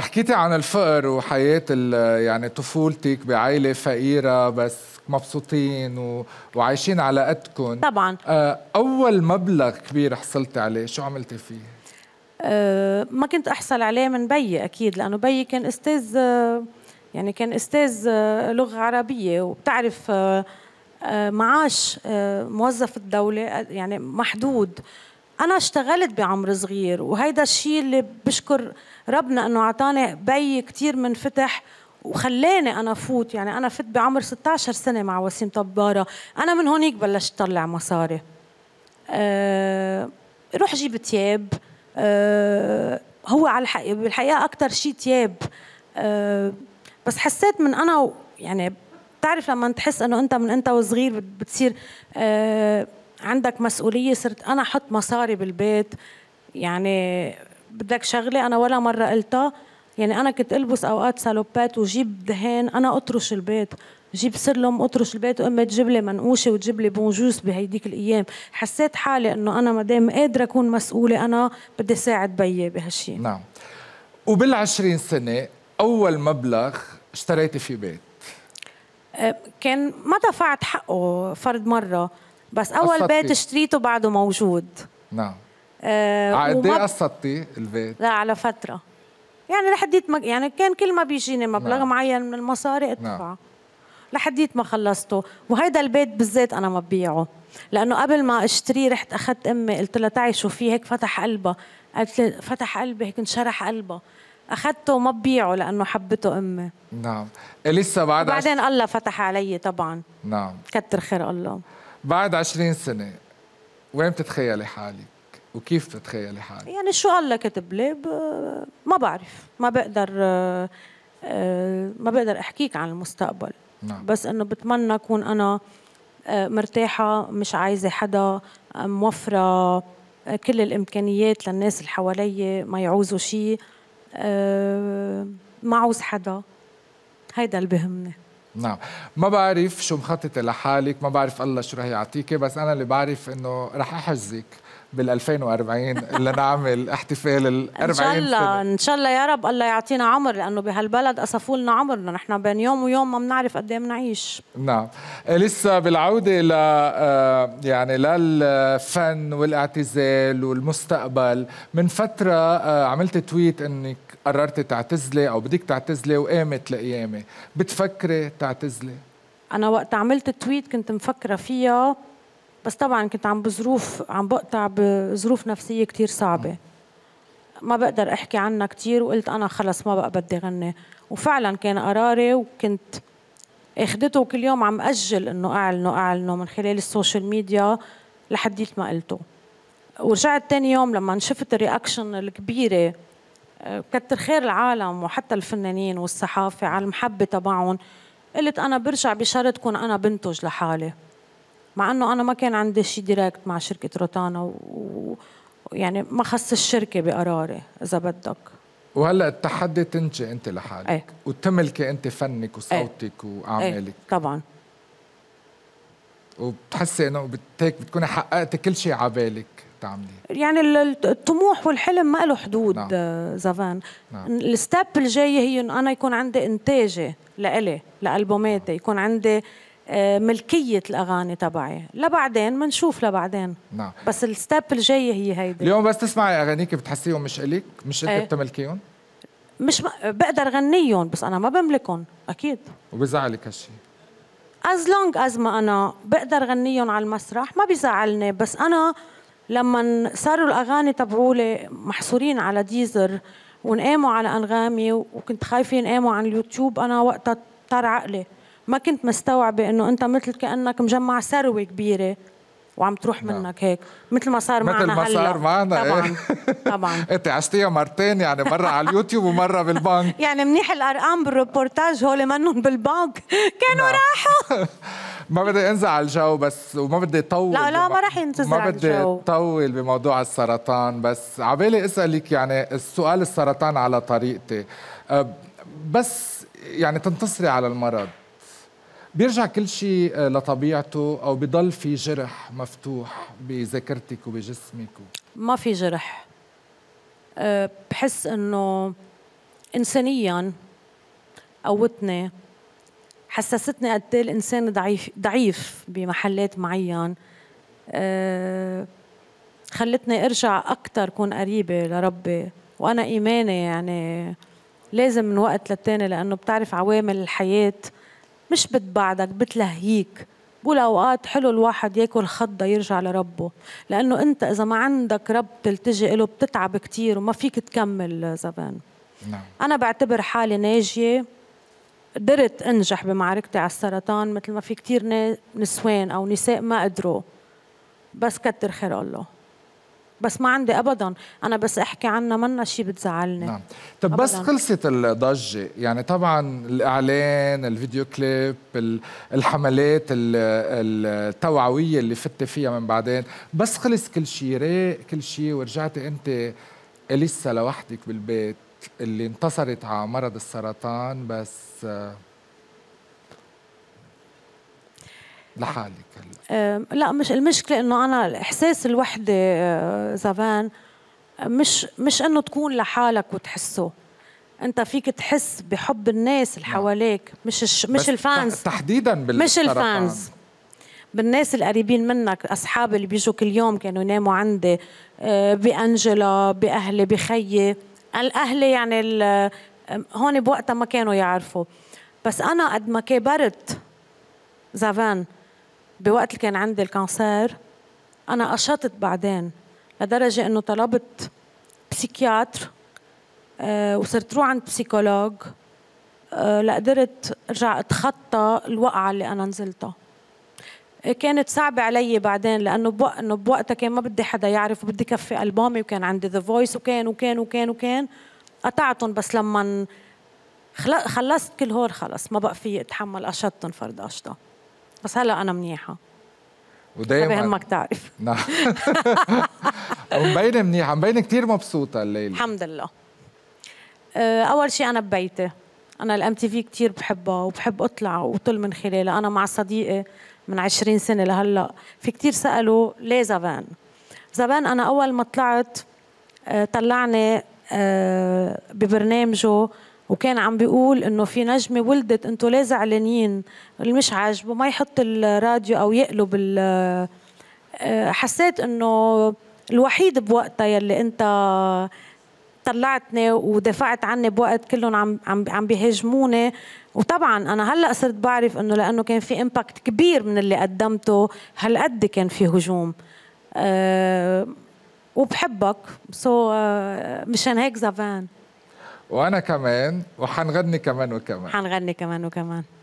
حكيتي عن الفقر وحياة يعني طفولتك بعائلة فقيرة بس مبسوطين و... وعايشين على قدكم طبعا آه، أول مبلغ كبير حصلتي عليه شو عملتي فيه؟ أه ما كنت أحصل عليه من بيي أكيد لأنه بيي كان أستاذ آه، يعني كان أستاذ آه، لغة عربية وبتعرف معاش موظف الدولة يعني محدود انا اشتغلت بعمر صغير وهيدا الشيء اللي بشكر ربنا انه اعطاني بي كثير منفتح وخلاني انا فوت يعني انا فت بعمر 16 سنه مع وسيم طباره انا من هونيك بلشت طلع مصاري أه روح جيب تياب أه هو على الحقيقة بالحقيقه اكثر شيء تياب أه بس حسيت من انا يعني بتعرف لما تحس انه انت من انت وصغير بتصير أه عندك مسؤولية صرت أنا أحط مصاري بالبيت يعني بدك شغلة أنا ولا مرة قلتها يعني أنا كنت ألبس أوقات سالوبات وجيب دهان أنا أطرش البيت جيب سلم أطرش البيت وأمي تجيب لي منقوشة وتجيب لي بونجوس بهيديك الأيام حسيت حالي أنه أنا ما دام قادرة أكون مسؤولة أنا بدي ساعد بيي بهالشيء نعم وبال20 سنة أول مبلغ اشتريتي فيه بيت كان ما دفعت حقه فرد مرة بس اول بيت اشتريته بعده موجود نعم آه على قد ايه ومب... قسطتي البيت؟ لا على فتره يعني لحديت ما يعني كان كل ما بيجيني مبلغ نعم. معين من المصاري ادفعه نعم. لحديت ما خلصته وهيدا البيت بالذات انا ما ببيعه لانه قبل ما اشتريه رحت اخذت امي قلت لها تعي شو فيه هيك فتح قلبها قالت لي فتح قلبي هيك انشرح قلبها اخذته وما ببيعه لانه حبته امي نعم لسه بعد بعدين عش... الله فتح علي طبعا نعم كتر خير الله بعد عشرين سنة وين بتتخيلي حالك؟ وكيف بتتخيلي حالك؟ يعني شو الله كتب لي ما بعرف ما بقدر ما بقدر احكيك عن المستقبل نعم. بس انه بتمنى اكون انا آه، مرتاحة مش عايزة حدا آه، موفرة آه، كل الإمكانيات للناس اللي حوالي ما يعوزوا شيء ما عوز حدا هيدا اللي بهمني نعم ما بعرف شو مخطط لحالك ما بعرف الله شو رح يعطيكي بس انا اللي بعرف انه رح احزك بال 2040 لنعمل احتفال ال 40 ان شاء الله ان شاء الله يا رب الله يعطينا عمر لانه بهالبلد اسفوا لنا عمرنا نحن بين يوم ويوم ما بنعرف قد ايه بنعيش نعم إيه، لسه بالعوده ل آه، يعني للفن والاعتزال والمستقبل من فتره آه، عملت تويت انك قررت تعتزلي او بدك تعتزلي وقامت لقيامه بتفكري تعتزلي انا وقت عملت التويت كنت مفكره فيها بس طبعا كنت عم بظروف عم بقطع بظروف نفسيه كثير صعبه ما بقدر احكي عنها كثير وقلت انا خلص ما بقى بدي غني وفعلا كان قراري وكنت اخذته وكل يوم عم اجل انه اعلنه اعلنه من خلال السوشيال ميديا لحديت ما قلته ورجعت تاني يوم لما شفت الرياكشن الكبيره كتر خير العالم وحتى الفنانين والصحافة على المحبة تبعهم قلت أنا برجع بشرط كون أنا بنتج لحالي مع أنه أنا ما كان عندي شيء ديراكت مع شركة روتانا ويعني ما خص الشركة بقراري إذا بدك وهلا التحدي تنتجي أنت لحالك ايه؟ وتملكي أنت فنك إيه. وصوتك ايه؟ وأعمالك ايه؟ طبعا وبتحسي انه بتك بتكوني حققتي كل شيء على بالك بتعملي؟ يعني الطموح والحلم ما له حدود نعم. آه، زفان نعم. الستاب الجايه هي انه انا يكون عندي انتاجي لإلي لالبوماتي يكون عندي آه، ملكية الأغاني تبعي لبعدين منشوف لبعدين نعم بس الستاب الجاية هي هيدي اليوم بس تسمعي أغانيك بتحسيهم مش إليك مش أنت ايه. بتملكيهم مش بقدر غنيهم بس أنا ما بملكهم أكيد وبزعلك هالشي از لونج از ما انا بقدر غنيهم على المسرح ما بيزعلني بس انا لما صاروا الاغاني تبعولي محصورين على ديزر ونقاموا على انغامي وكنت خايفه ينقاموا عن اليوتيوب انا وقتها طار عقلي ما كنت مستوعبه انه انت مثل كانك مجمع ثروه كبيره وعم تروح نعم. منك هيك مثل ما صار مثل معنا مثل ما صار معنا طبعا إيه؟ طبعا انت عشتيها مرتين يعني مره على اليوتيوب ومره بالبنك يعني منيح الارقام بالريبورتاج هول منهم بالبنك كانوا نعم. راحوا ما بدي انزع الجو بس وما بدي طول لا لا ما راح ينتزع ما بدي طول بموضوع السرطان بس عبالي اسالك يعني السؤال السرطان على طريقتي أه، بس يعني تنتصري على المرض بيرجع كل شيء أه، لطبيعته او بضل في جرح مفتوح بذاكرتك وبجسمك ما في جرح أه، بحس انه انسانيا قوتني حسستني قد ايه الانسان ضعيف ضعيف بمحلات معين آه، خلتني ارجع اكثر كون قريبه لربي وانا ايماني يعني لازم من وقت للتاني لانه بتعرف عوامل الحياه مش بتبعدك بتلهيك بقول اوقات حلو الواحد ياكل خضة يرجع لربه لانه انت اذا ما عندك رب تلتجئ له بتتعب كثير وما فيك تكمل زمان نعم. انا بعتبر حالي ناجيه قدرت انجح بمعركتي على السرطان مثل ما في كثير نسوان او نساء ما قدروا بس كتر خير الله بس ما عندي ابدا انا بس احكي عنها منا شيء بتزعلني نعم طب بس خلصت الضجه يعني طبعا الاعلان الفيديو كليب الحملات التوعويه اللي فتت فيها من بعدين بس خلص كل شيء رايق كل شيء ورجعتي انت لسه لوحدك بالبيت اللي انتصرت على مرض السرطان بس لحالك هلا لا مش المشكله انه انا احساس الوحده أه، زفان مش مش انه تكون لحالك وتحسه انت فيك تحس بحب الناس اللي نعم. حواليك مش مش الفانز تحديدا بالسرطان. مش الفانز بالناس القريبين منك اصحابي اللي بيجوا كل يوم كانوا يناموا عندي أه، بانجلا باهلي بخيي الاهل يعني هون بوقتها ما كانوا يعرفوا بس انا قد ما كبرت زافان بوقت اللي كان عندي الكانسير انا قشطت بعدين لدرجه انه طلبت بسيكياتر أه، وصرت روح عند بسيكولوج أه، لقدرت ارجع اتخطى الوقعه اللي انا نزلتها كانت صعبة علي بعدين لأنه بوق... إنه بوقتها كان ما بدي حدا يعرف وبدي كفي ألبومي وكان عندي ذا فويس وكان وكان وكان وكان قطعتهم بس لما خلصت كل هول خلص ما بقى في اتحمل أشطن فرد أشطة بس هلا أنا منيحة ودايما بهمك تعرف نعم مبينة منيحة مبينة كثير مبسوطة الليلة الحمد لله أول شيء أنا ببيتي انا الام تي في كثير بحبها وبحب اطلع وطل من خلالها انا مع صديقي من 20 سنه لهلا في كثير سالوا ليه زبان زبان انا اول ما طلعت آه، طلعني آه، ببرنامجه وكان عم بيقول انه في نجمه ولدت انتم ليه زعلانين اللي مش عاجبه ما يحط الراديو او يقلب آه، حسيت انه الوحيد بوقتها يلي انت طلعتني ودافعت عني بوقت كلهم عم عم عم بيهاجموني وطبعا انا هلا صرت بعرف انه لانه كان في امباكت كبير من اللي قدمته هالقد كان في هجوم أه وبحبك سو so, uh, مشان هيك زفان وانا كمان وحنغني كمان وكمان حنغني كمان وكمان